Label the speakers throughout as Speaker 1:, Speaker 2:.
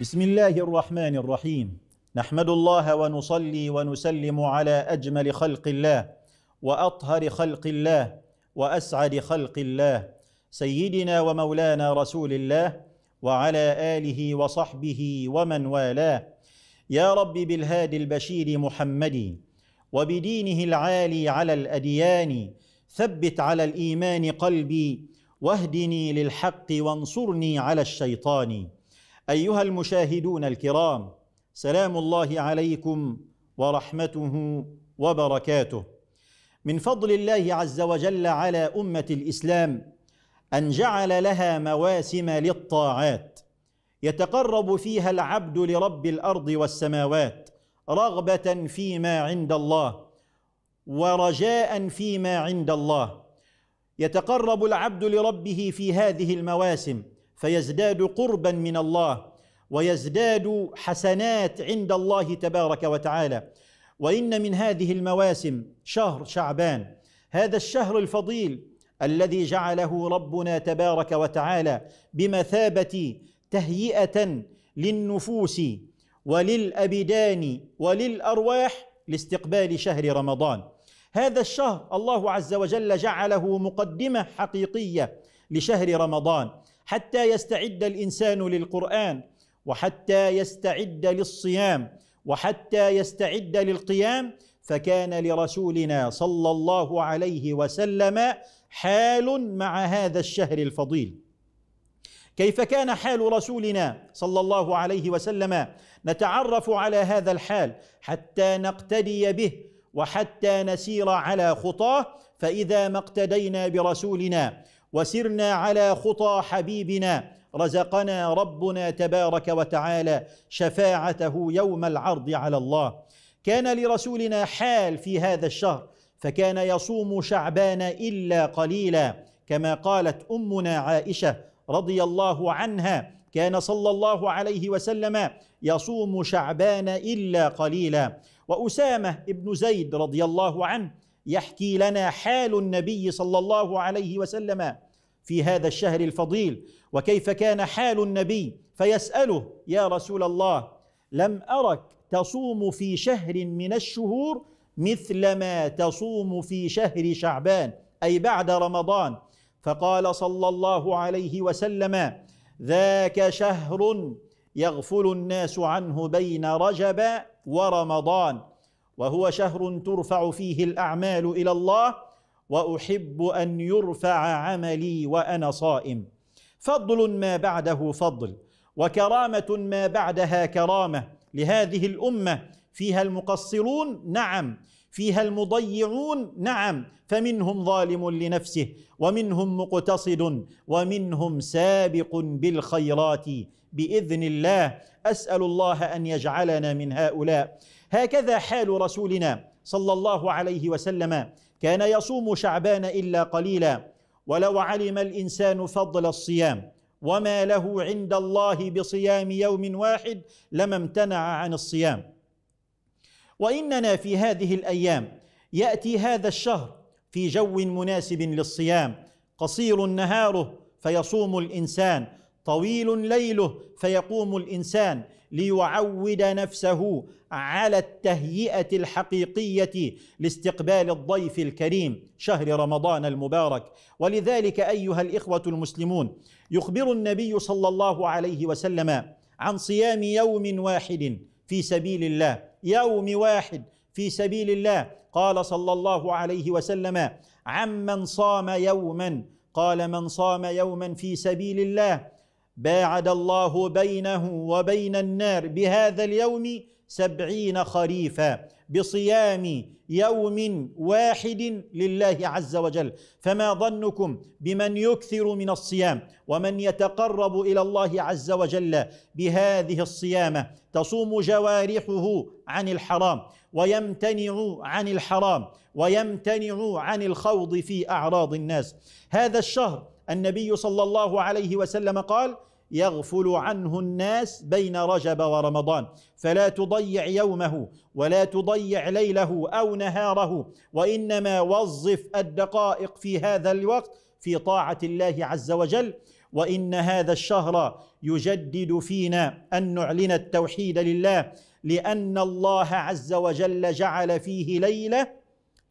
Speaker 1: بسم الله الرحمن الرحيم نحمد الله ونصلي ونسلم على اجمل خلق الله واطهر خلق الله واسعد خلق الله سيدنا ومولانا رسول الله وعلى اله وصحبه ومن والاه يا رب بالهادي البشير محمد وبدينه العالي على الاديان ثبت على الايمان قلبي واهدني للحق وانصرني على الشيطان ايها المشاهدون الكرام سلام الله عليكم ورحمته وبركاته من فضل الله عز وجل على امه الاسلام ان جعل لها مواسم للطاعات يتقرب فيها العبد لرب الارض والسماوات رغبه فيما عند الله ورجاء فيما عند الله يتقرب العبد لربه في هذه المواسم فيزداد قربا من الله ويزداد حسنات عند الله تبارك وتعالى وان من هذه المواسم شهر شعبان هذا الشهر الفضيل الذي جعله ربنا تبارك وتعالى بمثابه تهيئه للنفوس وللابدان وللارواح لاستقبال شهر رمضان هذا الشهر الله عز وجل جعله مقدمه حقيقيه لشهر رمضان حتى يستعد الانسان للقران وحتى يستعد للصيام وحتى يستعد للقيام فكان لرسولنا صلى الله عليه وسلم حال مع هذا الشهر الفضيل كيف كان حال رسولنا صلى الله عليه وسلم نتعرف على هذا الحال حتى نقتدي به وحتى نسير على خطاه فاذا ما اقتدينا برسولنا وسرنا على خطى حبيبنا رزقنا ربنا تبارك وتعالى شفاعته يوم العرض على الله كان لرسولنا حال في هذا الشهر فكان يصوم شعبان الا قليلا كما قالت امنا عائشه رضي الله عنها كان صلى الله عليه وسلم يصوم شعبان الا قليلا واسامه بن زيد رضي الله عنه يحكي لنا حال النبي صلى الله عليه وسلم في هذا الشهر الفضيل وكيف كان حال النبي فيساله يا رسول الله لم ارك تصوم في شهر من الشهور مثل ما تصوم في شهر شعبان اي بعد رمضان فقال صلى الله عليه وسلم ذاك شهر يغفل الناس عنه بين رجب ورمضان وهو شهر ترفع فيه الاعمال الى الله واحب ان يرفع عملي وانا صائم فضل ما بعده فضل وكرامه ما بعدها كرامه لهذه الامه فيها المقصرون نعم فيها المضيعون نعم فمنهم ظالم لنفسه ومنهم مقتصد ومنهم سابق بالخيرات باذن الله اسال الله ان يجعلنا من هؤلاء هكذا حال رسولنا صلى الله عليه وسلم كان يصوم شعبان الا قليلا ولو علم الانسان فضل الصيام وما له عند الله بصيام يوم واحد لما امتنع عن الصيام واننا في هذه الايام ياتي هذا الشهر في جو مناسب للصيام قصير نهاره فيصوم الانسان طويل ليله فيقوم الانسان ليعود نفسه على التهيئه الحقيقيه لاستقبال الضيف الكريم شهر رمضان المبارك ولذلك ايها الاخوه المسلمون يخبر النبي صلى الله عليه وسلم عن صيام يوم واحد في سبيل الله يوم واحد في سبيل الله قال صلى الله عليه وسلم عمن صام يوما قال من صام يوما في سبيل الله باعد الله بينه وبين النار بهذا اليوم سبعين خريفا بصيام يوم واحد لله عز وجل فما ظنكم بمن يكثر من الصيام ومن يتقرب الى الله عز وجل بهذه الصيامه تصوم جوارحه عن الحرام ويمتنع عن الحرام ويمتنع عن الخوض في اعراض الناس هذا الشهر النبي صلى الله عليه وسلم قال يغفل عنه الناس بين رجب ورمضان فلا تضيع يومه ولا تضيع ليله او نهاره وانما وظف الدقائق في هذا الوقت في طاعه الله عز وجل وان هذا الشهر يجدد فينا ان نعلن التوحيد لله لان الله عز وجل جعل فيه ليله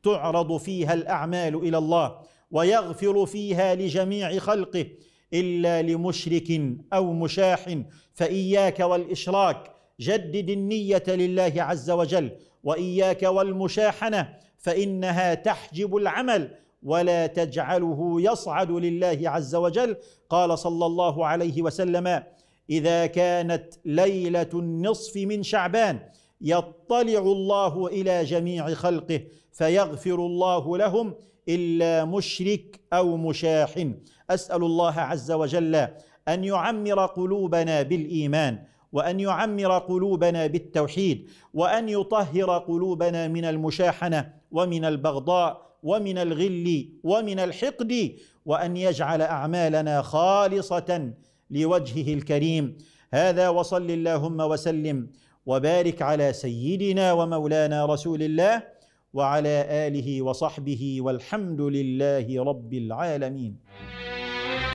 Speaker 1: تعرض فيها الاعمال الى الله ويغفر فيها لجميع خلقه الا لمشرك او مشاح فاياك والاشراك جدد النيه لله عز وجل واياك والمشاحنه فانها تحجب العمل ولا تجعله يصعد لله عز وجل قال صلى الله عليه وسلم اذا كانت ليله النصف من شعبان يطلع الله الى جميع خلقه فيغفر الله لهم الا مشرك او مشاحن اسال الله عز وجل ان يعمر قلوبنا بالايمان وان يعمر قلوبنا بالتوحيد وان يطهر قلوبنا من المشاحنه ومن البغضاء ومن الغل ومن الحقد وان يجعل اعمالنا خالصه لوجهه الكريم هذا وصل اللهم وسلم وبارك على سيدنا ومولانا رسول الله وعلى اله وصحبه والحمد لله رب العالمين